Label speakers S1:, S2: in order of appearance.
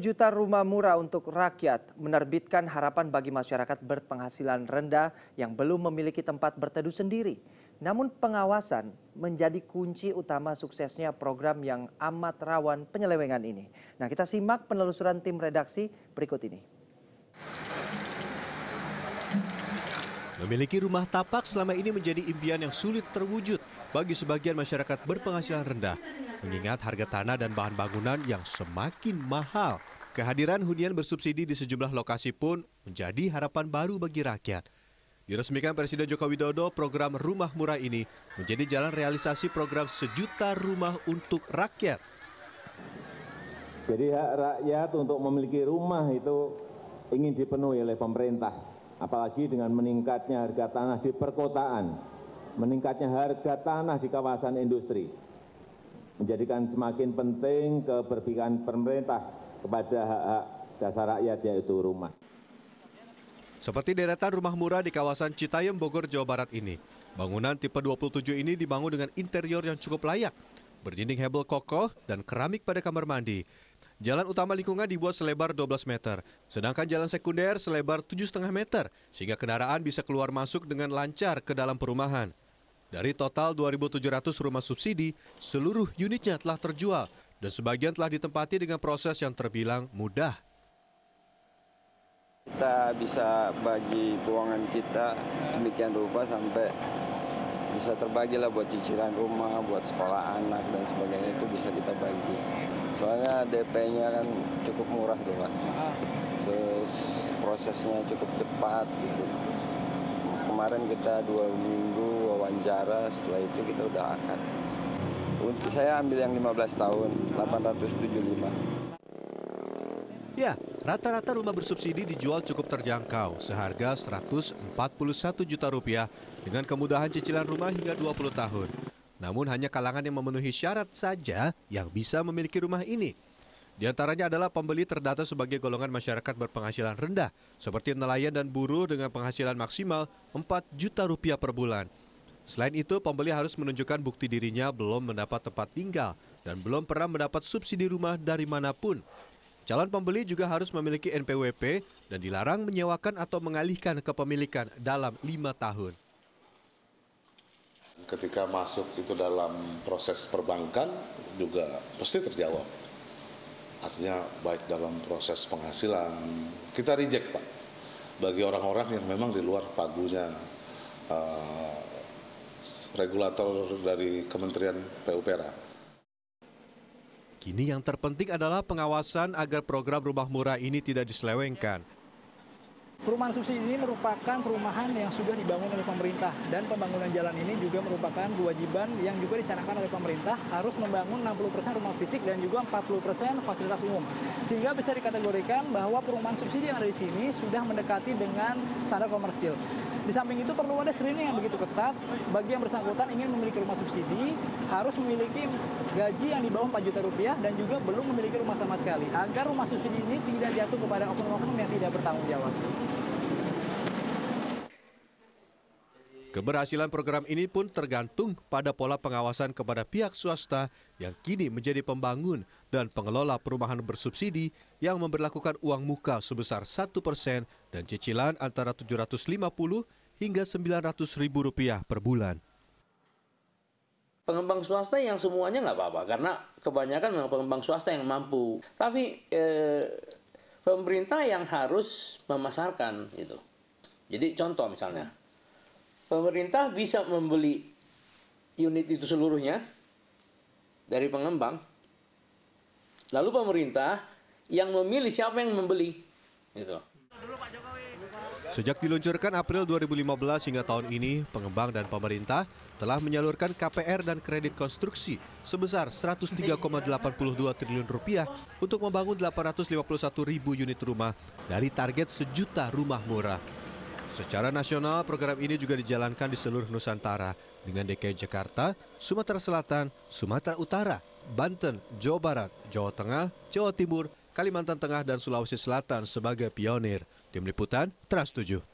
S1: juta rumah murah untuk rakyat menerbitkan harapan bagi masyarakat berpenghasilan rendah yang belum memiliki tempat berteduh sendiri. Namun pengawasan menjadi kunci utama suksesnya program yang amat rawan penyelewengan ini. Nah kita simak penelusuran tim redaksi berikut ini.
S2: Memiliki rumah tapak selama ini menjadi impian yang sulit terwujud bagi sebagian masyarakat berpenghasilan rendah, mengingat harga tanah dan bahan bangunan yang semakin mahal. Kehadiran hunian bersubsidi di sejumlah lokasi pun menjadi harapan baru bagi rakyat. Diresmikan Presiden Joko Widodo, program Rumah Murah ini menjadi jalan realisasi program Sejuta Rumah untuk Rakyat. Jadi hak rakyat untuk memiliki rumah itu ingin dipenuhi oleh pemerintah apalagi dengan meningkatnya harga tanah di perkotaan, meningkatnya harga tanah di kawasan industri, menjadikan semakin penting keberpihakan pemerintah kepada hak-hak dasar rakyat yaitu rumah. Seperti deretan rumah murah di kawasan Citayam, Bogor, Jawa Barat ini, bangunan tipe 27 ini dibangun dengan interior yang cukup layak, berdinding hebel kokoh dan keramik pada kamar mandi, Jalan utama lingkungan dibuat selebar 12 meter, sedangkan jalan sekunder selebar 7,5 meter, sehingga kendaraan bisa keluar masuk dengan lancar ke dalam perumahan. Dari total 2.700 rumah subsidi, seluruh unitnya telah terjual dan sebagian telah ditempati dengan proses yang terbilang mudah. Kita bisa bagi
S1: keuangan kita sedemikian rupa sampai bisa terbagilah buat cicilan rumah, buat sekolah anak dan sebagainya itu bisa kita bagi soalnya DP-nya kan cukup murah tuh mas terus prosesnya cukup cepat gitu kemarin kita dua minggu wawancara setelah itu kita udah akad untuk saya ambil yang 15 tahun 875
S2: ya rata-rata rumah bersubsidi dijual cukup terjangkau seharga 141 juta rupiah dengan kemudahan cicilan rumah hingga 20 tahun namun hanya kalangan yang memenuhi syarat saja yang bisa memiliki rumah ini. Di antaranya adalah pembeli terdata sebagai golongan masyarakat berpenghasilan rendah, seperti nelayan dan buruh dengan penghasilan maksimal 4 juta rupiah per bulan. Selain itu, pembeli harus menunjukkan bukti dirinya belum mendapat tempat tinggal dan belum pernah mendapat subsidi rumah dari manapun. Calon pembeli juga harus memiliki NPWP dan dilarang menyewakan atau mengalihkan kepemilikan dalam lima tahun ketika masuk itu dalam proses perbankan juga pasti terjawab. Artinya baik dalam proses penghasilan, kita reject Pak. Bagi orang-orang yang memang di luar pagunya uh, regulator dari Kementerian PUPera. Kini yang terpenting adalah pengawasan agar program rumah murah ini tidak diselewengkan.
S1: Perumahan subsidi ini merupakan perumahan yang sudah dibangun oleh pemerintah dan pembangunan jalan ini juga merupakan kewajiban yang juga dicanangkan oleh pemerintah harus membangun 60% persen rumah fisik dan juga 40% persen fasilitas umum. Sehingga bisa dikategorikan bahwa perumahan subsidi yang ada di sini sudah mendekati dengan standar komersil. Di samping itu perlu ada screening yang begitu ketat bagi yang bersangkutan ingin memiliki rumah subsidi harus memiliki gaji yang di bawah 4 juta rupiah dan juga belum memiliki rumah sama sekali agar rumah subsidi ini tidak jatuh kepada oknum-oknum yang tidak bertanggung jawab.
S2: Keberhasilan program ini pun tergantung pada pola pengawasan kepada pihak swasta yang kini menjadi pembangun dan pengelola perumahan bersubsidi yang memperlakukan uang muka sebesar 1% dan cicilan antara 750 hingga 900 ribu rupiah per bulan.
S1: Pengembang swasta yang semuanya nggak apa-apa karena kebanyakan memang pengembang swasta yang mampu. Tapi eh, pemerintah yang harus memasarkan itu. Jadi contoh misalnya, pemerintah bisa membeli unit itu seluruhnya dari pengembang. Lalu pemerintah yang memilih siapa yang membeli.
S2: Gitu. Sejak diluncurkan April 2015 hingga tahun ini, pengembang dan pemerintah telah menyalurkan KPR dan kredit konstruksi sebesar 103,82 triliun rupiah untuk membangun 851 ribu unit rumah dari target sejuta rumah murah. Secara nasional, program ini juga dijalankan di seluruh Nusantara dengan DKI Jakarta, Sumatera Selatan, Sumatera Utara, Banten, Jawa Barat, Jawa Tengah, Jawa Timur, Kalimantan Tengah, dan Sulawesi Selatan sebagai pionir. Tim Liputan, Trans 7.